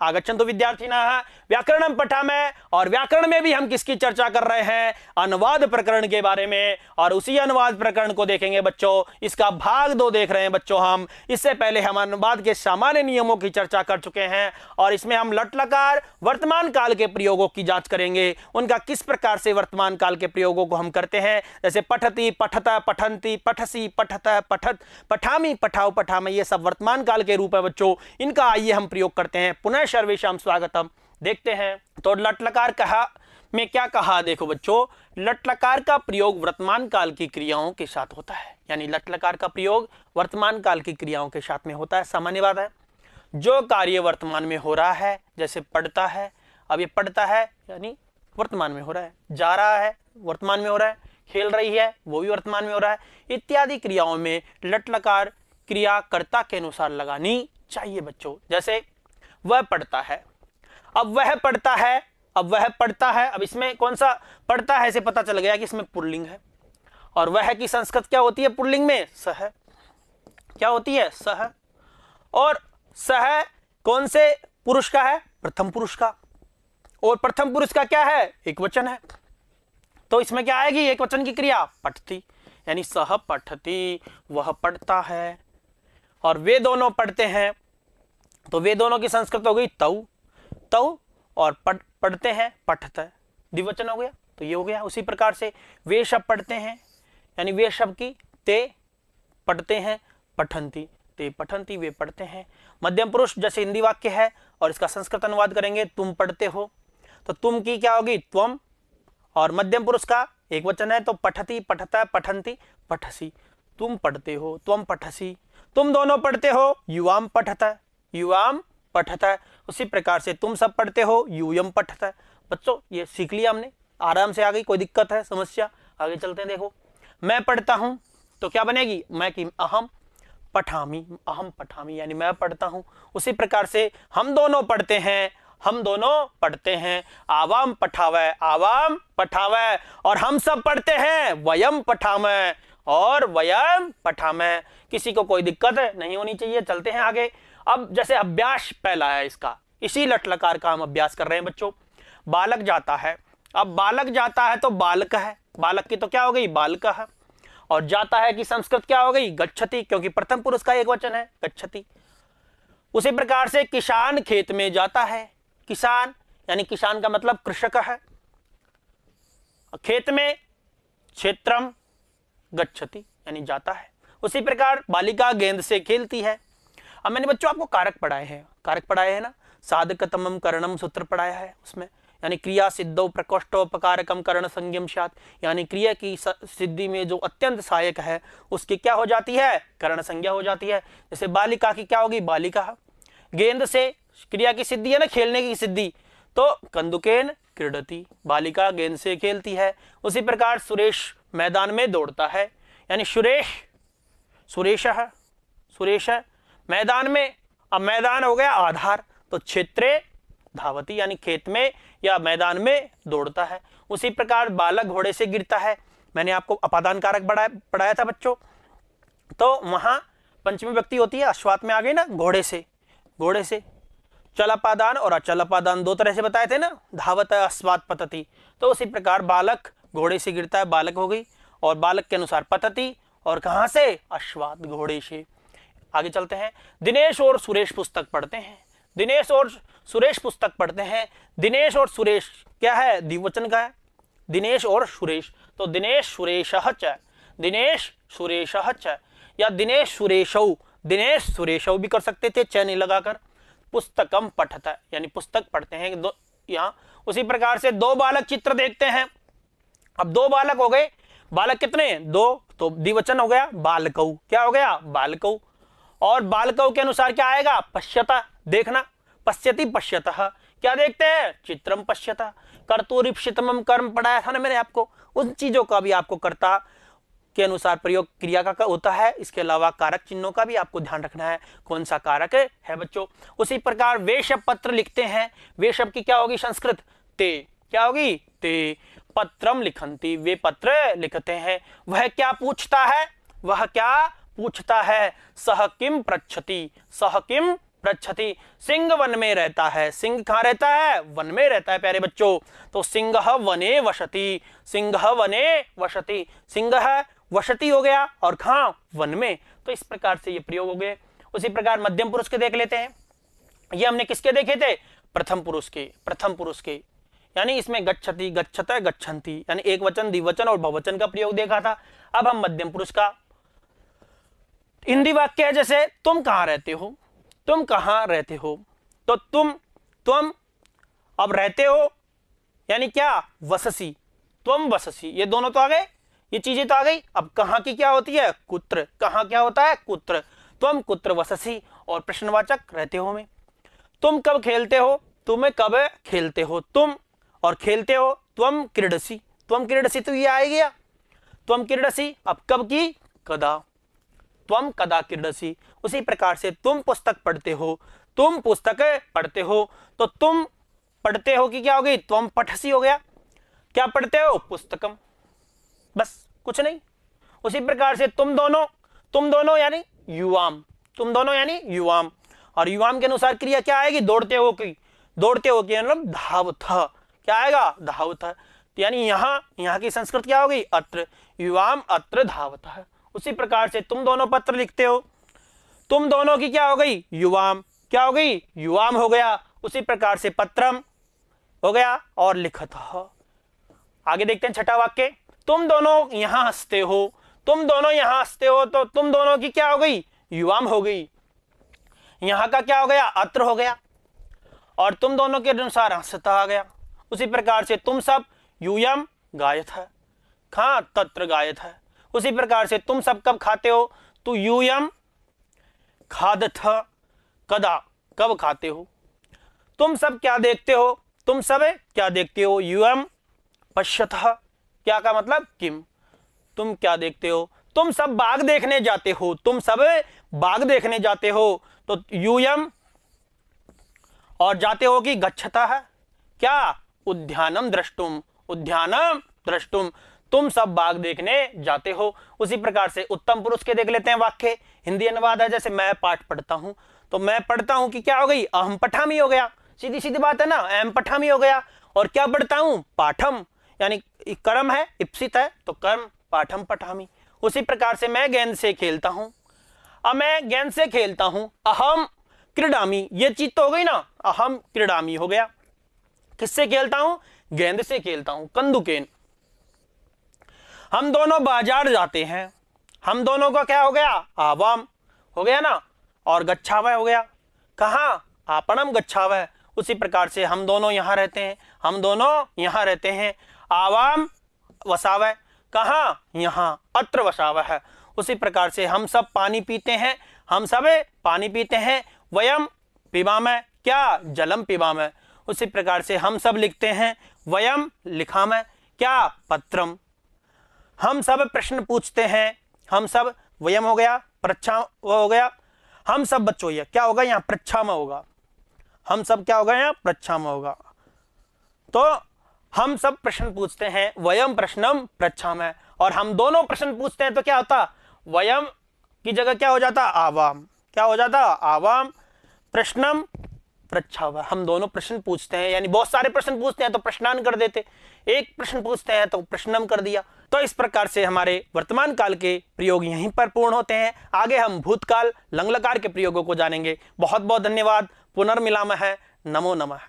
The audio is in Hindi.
तो आगच्छन्तु विद्यार्थिनः पठा में और व्याकरण में भी हम किसकी चर्चा कर रहे हैं अनुवाद प्रकरण के बारे में और उसी अनुवाद प्रकरण को देखेंगे बच्चों इसका भाग दो देख रहे हैं बच्चों हम इससे पहले हम अनुवाद के सामान्य नियमों की चर्चा कर चुके हैं और इसमें हम लटलकार वर्तमान काल के प्रयोगों की जाँच करेंगे उनका किस प्रकार से वर्तमान काल के प्रयोगों को हम करते हैं जैसे पठती पठत पठंती पठसी पठत पठत पठामी पठाओ पठाम ये सब वर्तमान काल के रूप है बच्चों इनका आइए हम प्रयोग करते हैं पुनः सर्वेशम स्वागतम देखते हैं तो लटलकार कहा में क्या कहा देखो बच्चों लटलकार का प्रयोग वर्तमान काल की क्रियाओं के साथ होता है यानी लटलकार का प्रयोग वर्तमान काल की क्रियाओं के साथ में होता है सामान्य बात है जो कार्य वर्तमान में हो रहा है जैसे पढ़ता है अब ये पढ़ता है यानी वर्तमान में हो रहा है जा रहा है वर्तमान में हो रहा है खेल रही है वो भी वर्तमान में हो रहा है इत्यादि क्रियाओं में लटलकार क्रियाकर्ता के अनुसार लगानी चाहिए बच्चों जैसे वह पढ़ता है अब वह पढ़ता है अब वह पढ़ता है अब इसमें कौन सा पढ़ता है इसे पता चल गया कि इसमें पुल्लिंग है और वह की संस्कृत क्या होती है पुल्लिंग में सह क्या होती है सह और सह कौन से पुरुष का है प्रथम पुरुष का और प्रथम पुरुष का क्या है एक वचन है तो इसमें क्या आएगी एक वचन की क्रिया पठती यानी सह पठती वह पढ़ता है और वे दोनों पढ़ते हैं तो वे दोनों की संस्कृत हो गई तऊ तऊ और पढ़ पढ़ते हैं पठत द्विवचन हो गया तो ये हो गया उसी प्रकार से वे शब पढ़ते हैं यानी वे शब्द की ते पढ़ते हैं पठंती ते पठंती वे पढ़ते हैं मध्यम पुरुष जैसे हिंदी वाक्य है और इसका संस्कृत अनुवाद करेंगे तुम पढ़ते हो तो तुम की क्या होगी त्वम और मध्यम पुरुष का एक वचन है तो पठती पठता पठंती पठसी तुम पढ़ते हो त्वम पठसी तुम दोनों पढ़ते हो युवाम पठता युवाम पठता है उसी प्रकार से तुम सब पढ़ते हो यूयम पठता है बच्चों ये सीख लिया हमने आराम से आ गई कोई दिक्कत है समस्या आगे चलते हैं देखो मैं पढ़ता हूँ तो क्या बनेगी मैं कि अहम पठामी अहम पठामी यानी मैं पढ़ता हूँ उसी प्रकार से हम दोनों पढ़ते हैं हम दोनों पढ़ते हैं आवाम पठावे आवाम पठावे और हम सब पढ़ते हैं वयम पठाम और वयम पठाम किसी को कोई दिक्कत नहीं होनी चाहिए चलते हैं आगे अब जैसे अभ्यास पहला है इसका इसी लट लकार का हम अभ्यास कर रहे हैं बच्चों बालक जाता है अब बालक जाता है तो बालक है बालक की तो क्या हो गई बालक है और जाता है कि संस्कृत क्या हो गई गच्छती क्योंकि प्रथम पुरुष का एक वचन है गच्छती उसी प्रकार से किसान खेत में जाता है किसान यानी किसान का मतलब कृषक है खेत में क्षेत्रम गच्छति यानी जाता है उसी प्रकार बालिका गेंद से खेलती है अब मैंने बच्चों आपको कारक पढ़ाए हैं कारक पढ़ाए हैं ना साधक तमम करणम सूत्र पढ़ाया है उसमें यानी क्रिया सिद्धो प्रकोष्ठोपकारकम करण संयम सात यानी क्रिया की सिद्धि में जो अत्यंत सहायक है उसकी क्या हो जाती है करण संज्ञा हो जाती है जैसे बालिका की क्या होगी बालिका गेंद से क्रिया की सिद्धि है ना खेलने की सिद्धि तो कंदुकेन क्रीडती बालिका गेंद से खेलती है उसी प्रकार सुरेश मैदान में दौड़ता है यानी सुरेश सुरेश सुरेश मैदान में अब मैदान हो गया आधार तो क्षेत्र धावती यानी खेत में या मैदान में दौड़ता है उसी प्रकार बालक घोड़े से गिरता है मैंने आपको अपादान कारक पढ़ाया पढ़ाया था बच्चों तो वहां पंचमी व्यक्ति होती है अश्वात में आ गई ना घोड़े से घोड़े से चल अपादान और अचल अपादान दो तरह से बताए थे ना धावत अश्वात पतती तो उसी प्रकार बालक घोड़े से गिरता है बालक हो गई और बालक के अनुसार पतती और कहाँ से अश्वात घोड़े से आगे चलते हैं दिनेश और सुरेश पुस्तक पढ़ते हैं दिनेश और सुरेश पुस्तक पढ़ते हैं दिनेश और सुरेश क्या है दिवचन का है दिनेश और सुरेश तो दिनेश सुरेश च दिनेश सुरेश च या दिनेश सुरेश दिनेश सुरेश भी कर सकते थे च नहीं लगाकर पुस्तकम पठता यानी पुस्तक पढ़ते हैं दो यहाँ उसी प्रकार से दो बालक चित्र देखते हैं अब दो बालक हो गए बालक कितने दो तो द्विवचन हो गया बालकऊ क्या हो गया बालकऊ और बालकों के अनुसार क्या आएगा पश्यता देखना पश्यति पश्यत क्या देखते हैं चित्रम पश्यता कर्तूरिपम कर्म पढ़ाया था ना मैंने आपको उन चीजों का भी आपको करता के अनुसार प्रयोग क्रिया का, होता है इसके अलावा कारक चिन्हों का भी आपको ध्यान रखना है कौन सा कारक है, है बच्चों उसी प्रकार वेश पत्र लिखते हैं वेश की क्या होगी संस्कृत ते क्या होगी ते पत्रम लिखंती वे पत्र लिखते हैं वह क्या पूछता है वह क्या पूछता है सह किम प्रच्छति सह किम प्रच्छति सिंह वन में रहता है सिंह कहाँ रहता है वन में रहता है प्यारे बच्चों तो सिंह वने वसति सिंह वने वसति सिंह वसति हो गया और कहा वन में तो इस प्रकार से ये प्रयोग हो गए उसी प्रकार मध्यम पुरुष के देख लेते हैं ये हमने किसके देखे थे प्रथम पुरुष के प्रथम पुरुष के यानी इसमें गच्छति गच्छत गच्छन्ति यानी एक वचन द्विवचन और बहुवचन का प्रयोग देखा था अब हम मध्यम पुरुष का हिंदी वाक्य है जैसे तुम कहाँ रहते हो तुम कहाँ रहते हो तो तुम तुम अब रहते हो यानी क्या वससी तुम वससी ये दोनों तो आ गए ये चीजें तो आ गई अब कहाँ की क्या होती है कुत्र कहाँ क्या होता है कुत्र तुम कुत्र वससी और प्रश्नवाचक रहते हो में तुम कब खेलते हो तुम्हें कब खेलते हो तुम और खेलते हो तुम क्रीडसी तुम क्रीडसी तो ये आ गया तुम क्रीडसी अब कब की कदा तुम कदा किरणसी उसी प्रकार से तुम पुस्तक पढ़ते हो तुम पुस्तक पढ़ते हो तो तुम पढ़ते हो कि क्या हो गई तुम पठसी हो गया क्या पढ़ते हो पुस्तकम बस कुछ नहीं उसी प्रकार से तुम दोनों तुम दोनों यानी युवाम तुम दोनों यानी युवाम और युवाम के अनुसार क्रिया क्या आएगी दौड़ते हो कि दौड़ते हो कि मतलब धावथ क्या आएगा धावथ यानी यहाँ यहाँ की संस्कृत क्या होगी अत्र युवाम अत्र धावत उसी प्रकार से तुम दोनों पत्र लिखते हो तुम दोनों की क्या हो गई युवाम क्या हो गई युवाम हो गया उसी प्रकार से पत्रम हो गया और लिखत आगे देखते हैं छठा वाक्य तुम दोनों यहां हंसते हो तुम दोनों यहां हंसते हो तो तुम दोनों की क्या हो गई युवाम हो गई यहां का क्या हो गया अत्र हो गया और तुम दोनों के अनुसार हंसता आ गया उसी प्रकार से तुम सब यूयम गायत है खा तत्र गायत है उसी प्रकार से तुम सब कब खाते हो तो यूयम खाद थ कदा कब खाते हो तुम सब क्या देखते हो तुम सब क्या देखते हो यूएम पश्यत क्या का मतलब किम तुम क्या देखते हो तुम सब बाघ देखने जाते हो तुम सब बाघ देखने जाते हो तो यूयम और जाते हो कि गच्छता है क्या उद्यानम दृष्टुम उद्यानम द्रष्टुम तुम सब बाघ देखने जाते हो उसी प्रकार से उत्तम पुरुष के देख लेते हैं वाक्य हिंदी अनुवाद है जैसे मैं पाठ पढ़ता हूं तो मैं पढ़ता हूं कि क्या हो गई अहम पठामी हो गया सीधी सीधी बात है ना अहम पठामी हो गया और क्या पढ़ता हूं पाठम यानी कर्म है इप्सित है तो कर्म पाठम पठामी उसी प्रकार से मैं गेंद से खेलता हूं अब मैं गेंद से खेलता हूं अहम क्रीडामी ये चीज तो हो गई ना अहम क्रीडामी हो गया किससे खेलता हूं गेंद से खेलता हूं कंदुकेन हम दोनों बाजार जाते हैं हम दोनों का क्या हो गया आवाम हो गया ना और गच्छावय हो गया कहाँ आपणम गच्छावय उसी प्रकार से हम दोनों यहाँ रहते हैं हम दोनों यहाँ रहते हैं आवाम वसावय कहाँ यहाँ अत्र वसाव है उसी प्रकार से हम सब पानी पीते हैं हम सब पानी पीते हैं वयम पिबाम क्या जलम पिबाम उसी प्रकार से हम सब लिखते हैं वयम लिखाम क्या पत्रम हम सब प्रश्न पूछते हैं हम सब वयम हो गया प्रच्छा हो गया हम सब बच्चों ये क्या होगा यहाँ प्रच्छाम होगा हम सब क्या होगा यहाँ प्रच्छाम होगा तो हम सब प्रश्न पूछते हैं वयम प्रश्नम प्रच्छाम है और हम दोनों प्रश्न पूछते हैं तो क्या होता वयम की जगह क्या हो जाता आवाम क्या हो जाता आवाम प्रश्नम हुआ हम दोनों प्रश्न पूछते हैं यानी बहुत सारे प्रश्न पूछते हैं तो प्रश्नान कर देते एक प्रश्न पूछते हैं तो प्रश्नम कर दिया तो इस प्रकार से हमारे वर्तमान काल के प्रयोग यहीं पर पूर्ण होते हैं आगे हम भूतकाल लंगलकार के प्रयोगों को जानेंगे बहुत बहुत धन्यवाद पुनर्मिलाम है नमो नमः